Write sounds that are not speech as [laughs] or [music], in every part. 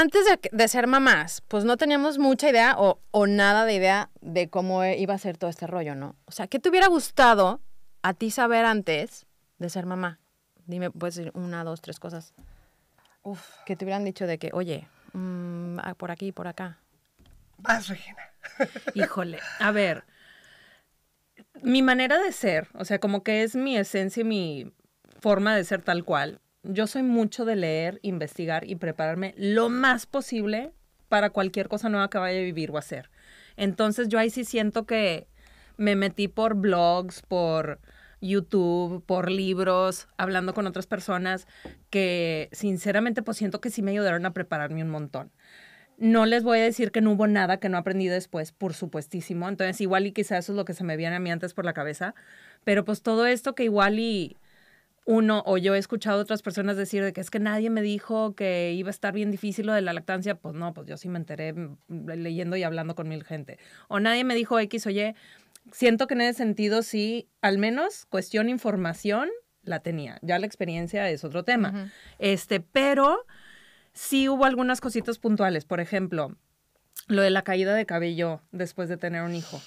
antes de, ser mamás, pues no teníamos mucha idea o, nada de idea de cómo iba a ser todo este rollo, ¿no? O sea, ¿qué te hubiera gustado a ti saber antes de ser mamá? Dime, puedes decir una, dos, tres cosas. Uf. Que te hubieran dicho de que, oye, mm, ah, por aquí, por acá. Vas, Regina. [laughs] Híjole, a ver. Mi manera de ser, o sea, como que es mi esencia y mi forma de ser tal cual yo soy mucho de leer, investigar y prepararme lo más posible para cualquier cosa nueva que vaya a vivir o hacer. Entonces yo ahí sí siento que me metí por blogs, por YouTube, por libros, hablando con otras personas que sinceramente pues siento que sí me ayudaron a prepararme un montón. No les voy a decir que no hubo nada que no aprendí después, por supuestísimo. Entonces igual y quizás eso es lo que se me viene a mí antes por la cabeza, pero pues todo esto que igual y uno o yo he escuchado a otras personas decir de que es que nadie me dijo que iba a estar bien difícil lo de la lactancia, pues no, pues yo sí me enteré mm, leyendo y hablando con mil gente. O nadie me dijo X oye, Siento que en ese sentido sí, al menos cuestión información la tenía. Ya la experiencia es otro tema. Este, pero sí hubo algunas cositas puntuales. Por ejemplo, lo de la caída de cabello después de tener un hijo.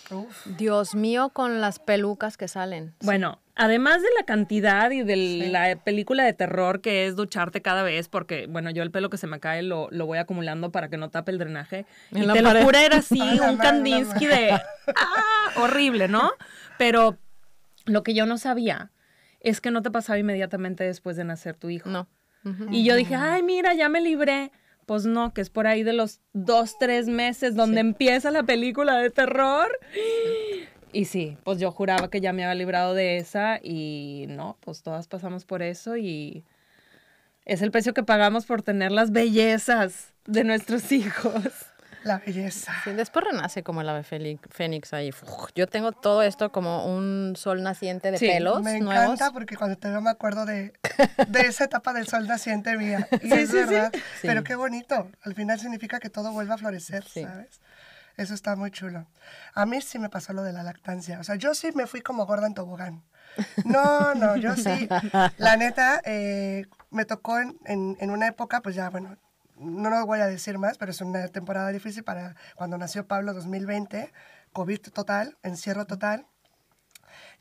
Dios mío, con las pelucas que salen. Bueno, además de la cantidad y de la película de terror que es ducharte cada vez, porque, bueno, yo el pelo que se me cae lo, voy acumulando para que no tape el drenaje. En la te era así, [laughs] un Kandinsky de... [laughs] ¡Ah! Horrible, ¿no? Pero lo que yo no sabía es que no te pasaba inmediatamente después de nacer tu hijo. No. Y yo dije, ay, mira, ya me libré. Pues no, que es por ahí de los dos, tres meses donde empieza la película de terror. Y sí, pues yo juraba que ya me había librado de esa y no, pues todas pasamos por eso y es el precio que pagamos por tener las bellezas de nuestros [laughs] hijos. La belleza. Sí, después renace como el ave fénix ahí. yo tengo todo esto como un sol naciente de sí, me encanta porque cuando te veo me acuerdo de, de esa etapa del sol naciente mía. [laughs] sí, sí, Pero qué bonito. Al final significa que todo vuelve a florecer, ¿sabes? Eso está muy chulo. A mí sí me pasó lo de la lactancia. O sea, yo sí me fui como gorda en tobogán. No, no, yo sí. [laughs] La neta, eh, me tocó en, en una época, pues ya, bueno, no lo voy a decir más, pero es una temporada difícil para cuando nació Pablo 2020, COVID total, encierro total.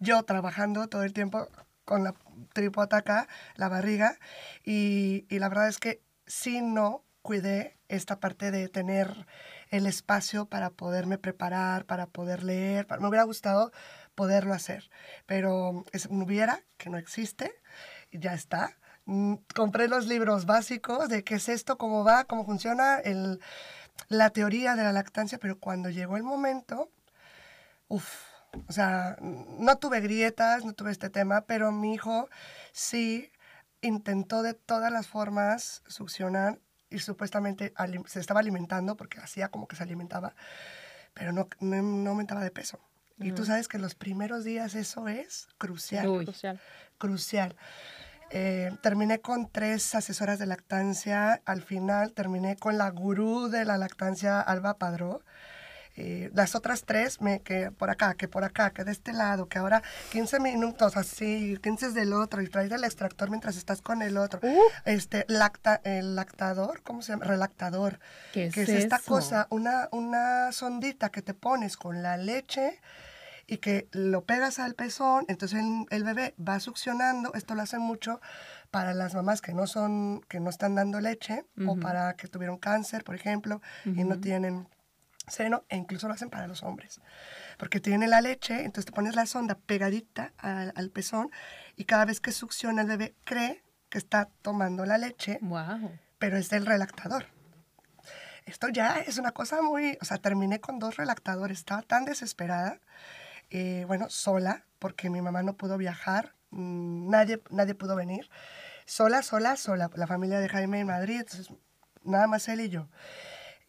Yo trabajando todo el tiempo con la tripota acá, la barriga, y, la verdad es que sí no cuidé esta parte de tener el espacio para poderme preparar, para poder leer, me hubiera gustado poderlo hacer, pero es un hubiera que no existe, ya está. Mm, compré los libros básicos de qué es esto, cómo va, cómo funciona la teoría de la lactancia, pero cuando llegó el momento, uff, o sea, no tuve grietas, no tuve este tema, pero mi hijo sí intentó de todas las formas succionar y supuestamente se estaba alimentando porque hacía como que se alimentaba, pero no, no, aumentaba de peso. Y tú sabes que los primeros días eso es crucial. Crucial. Crucial. Eh, terminé con tres asesoras de lactancia. Al final terminé con la gurú de la lactancia, Alba Padró. Eh, las otras tres, me, que por acá, que por acá, que de este lado, que ahora 15 minutos así, 15 del otro, y traes el extractor mientras estás con el otro. Uh. Este, lacta, el lactador, ¿cómo se llama? Relactador. ¿Qué es que es esta cosa, una, una sondita que te pones con la leche y que lo pegas al pezón, entonces el, bebé va succionando, esto lo hacen mucho para las mamás que no son, que no están dando leche, o para que tuvieron cáncer, por ejemplo, y no tienen seno, e incluso lo hacen para los hombres, porque tiene la leche, entonces te pones la sonda pegadita al, pezón, y cada vez que succiona el bebé cree que está tomando la leche, pero es del relactador esto ya es una cosa muy, o sea, terminé con dos relactadores, estaba tan desesperada eh, bueno, sola, porque mi mamá no pudo viajar, mm, nadie, nadie pudo venir. Sola, sola, sola. La familia de Jaime en Madrid, nada más él y yo.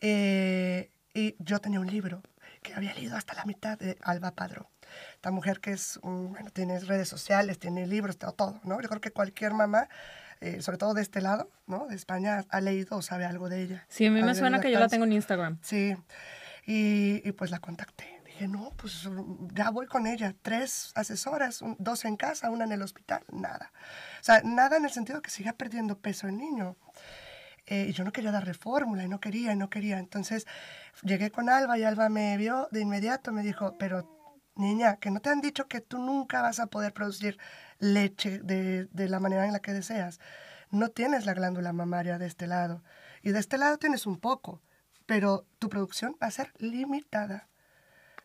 Eh, y yo tenía un libro que había leído hasta la mitad de Alba Padro. Esta mujer que es, bueno, tiene redes sociales, tiene libros, todo, todo, ¿no? Yo creo que cualquier mamá, eh, sobre todo de este lado, ¿no? De España, ha leído o sabe algo de ella. Sí, a mí me suena que yo la tengo en Instagram. Sí, y pues la contacté que no, pues ya voy con ella. Tres asesoras, dos en casa, una en el hospital, nada. O sea, nada en el sentido que siga perdiendo peso el niño. Eh, y yo no quería dar fórmula, y no quería, y no quería. Entonces llegué con Alba y Alba me vio de inmediato, me dijo, pero niña, que no te han dicho que tú nunca vas a poder producir leche de, de la manera en la que deseas. No tienes la glándula mamaria de este lado. Y de este lado tienes un poco, pero tu producción va a ser limitada.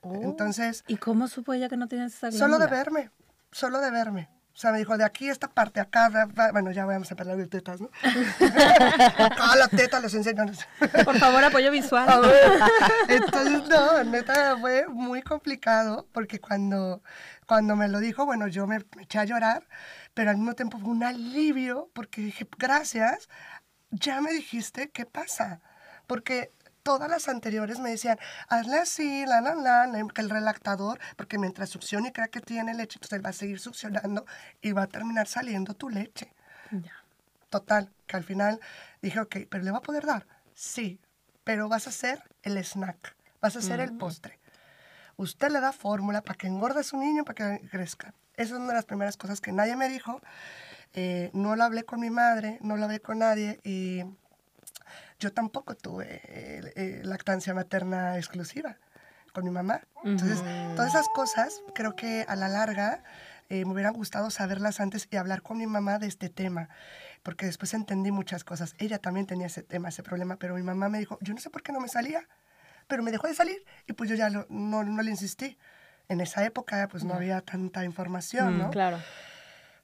Oh, Entonces... ¿Y cómo supo ella que no tiene esa glándula? Solo de verme, solo de verme. O sea, me dijo, de aquí esta parte, acá, bueno, ya vamos a hablar de tetas, ¿no? acá [laughs] ah, las tetas los enseño. Por favor, apoyo visual. Entonces, no, neta, fue muy complicado, porque cuando, cuando me lo dijo, bueno, yo me, me eché a llorar, pero al mismo tiempo fue un alivio, porque dije, gracias, ya me dijiste qué pasa. Porque todas las anteriores me decían, hazla así, la, la, la, que el relactador, porque mientras succiona y crea que tiene leche, pues él va a seguir succionando y va a terminar saliendo tu leche. Total, que al final dije, ok, ¿pero le va a poder dar? Sí, pero vas a hacer el snack, vas a hacer el postre. Usted le da fórmula para que engorde a su niño, para que crezca. Esa es una de las primeras cosas que nadie me dijo. Eh, no lo hablé con mi madre, no lo hablé con nadie y yo tampoco tuve eh, eh, lactancia materna exclusiva con mi mamá. Entonces, todas esas cosas creo que a la larga eh, me hubieran gustado saberlas antes y hablar con mi mamá de este tema, porque después entendí muchas cosas. Ella también tenía ese tema, ese problema, pero mi mamá me dijo, yo no sé por qué no me salía, pero me dejó de salir y pues yo ya no, no, le insistí. En esa época pues no había tanta información, mm, ¿no? Claro.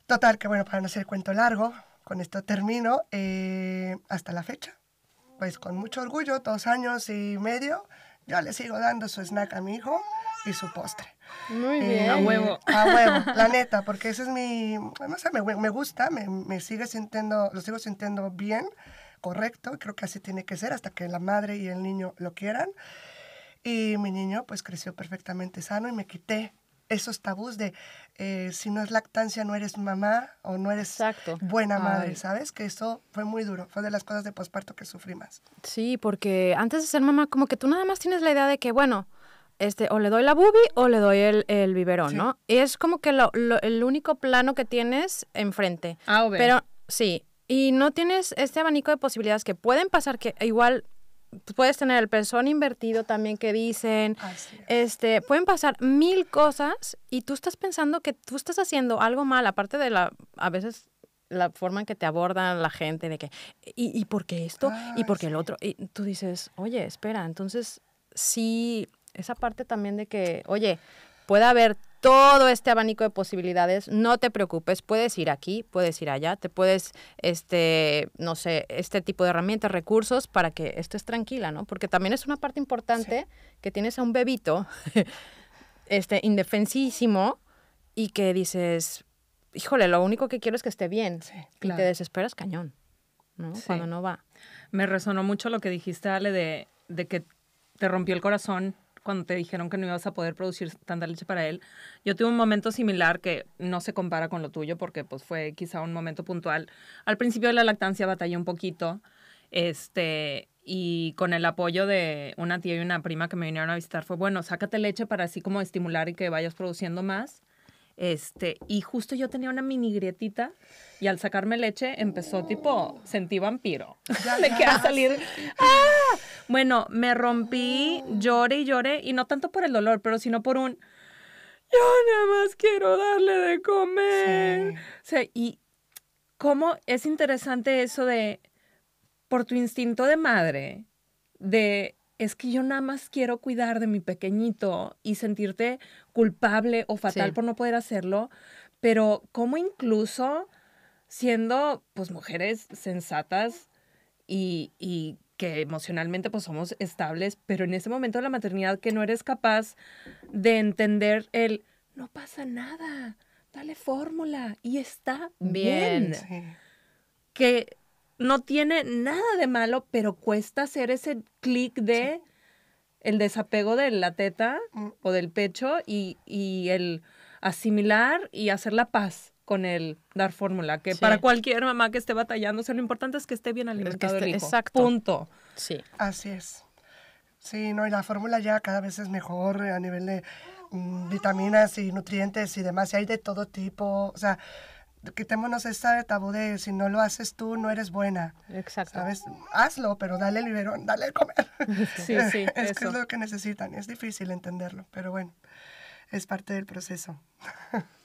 Total, que bueno, para no ser cuento largo, con esto termino. hasta la fecha, pues con mucho orgullo, dos años y medio, yo le sigo dando su snack a mi hijo y su postre. Muy eh, bien. a huevo. A huevo, la neta, porque ese es mi, no sé, me, gusta, me, me, sigue sintiendo, lo sigo sintiendo bien, correcto, creo que así tiene que ser hasta que la madre y el niño lo quieran. Y mi niño pues creció perfectamente sano y me quité esos tabús de eh, si no es lactancia no eres mamá o no eres buena madre, ¿sabes? Que eso fue muy duro, fue de las cosas de posparto que sufrí más. Sí, porque antes de ser mamá como que tú nada más tienes la idea de que, bueno, este, o le doy la bubi o le doy el, el biberón, ¿no? Y es como que el único plano que tienes enfrente. Ah, Pero sí, y no tienes este abanico de posibilidades que pueden pasar, que igual puedes tener el pensón invertido también que dicen. Este, pueden pasar mil cosas y tú estás pensando que tú estás haciendo algo mal, aparte de la, a veces la forma en que te abordan la gente de que, ¿y, y por qué esto? ¿Y por qué el otro? Y tú dices, oye, espera, entonces sí, esa parte también de que, oye, puede haber todo este abanico de posibilidades. No te preocupes, puedes ir aquí, puedes ir allá, te puedes, este, no sé, este tipo de herramientas, recursos para que estés tranquila, ¿no? Porque también es una parte importante que tienes a un bebito, [laughs] este, indefensísimo y que dices, híjole, lo único que quiero es que esté bien. Y te desesperas cañón, ¿no? Cuando no va. Me resonó mucho lo que dijiste, Ale, de, de que te rompió el corazón cuando te dijeron que no ibas a poder producir tanta leche para él. Yo tuve un momento similar que no se compara con lo tuyo porque pues fue quizá un momento puntual. Al principio de la lactancia batallé un poquito, este, y con el apoyo de una tía y una prima que me vinieron a visitar fue, bueno, sácate leche para así como estimular y que vayas produciendo más. Este, y justo yo tenía una mini grietita y al sacarme leche empezó tipo, sentí vampiro. Le [laughs] queda salir. ¡Ah! Bueno, me rompí, lloré y lloré, y no tanto por el dolor, pero sino por un. Yo nada más quiero darle de comer. O sea, y cómo es interesante eso de, por tu instinto de madre, de es que yo nada más quiero cuidar de mi pequeñito y sentirte culpable o fatal por no poder hacerlo, pero como incluso siendo pues mujeres sensatas y, y que emocionalmente pues somos estables, pero en ese momento de la maternidad que no eres capaz de entender el no pasa nada, dale fórmula y está bien. Que no tiene nada de malo, pero cuesta hacer ese clic de el desapego de la teta mm. o del pecho y, el asimilar y hacer la paz con el dar fórmula, que para cualquier mamá que esté batallando, sea, lo importante es que esté bien alimentado el, hijo. Exacto. Punto. Sí. Así es. Sí, no, y la fórmula ya cada vez es mejor eh, a nivel de mm, vitaminas y nutrientes y demás, y hay de todo tipo, o sea, quitémonos esta tabú de si no lo haces tú, no eres buena. Exacto. ¿Sabes? Hazlo, pero dale el dale el comer. [laughs] Sí, [laughs] sí. es eso. es lo que necesitan. Es difícil entenderlo, pero bueno, es parte del proceso. [laughs]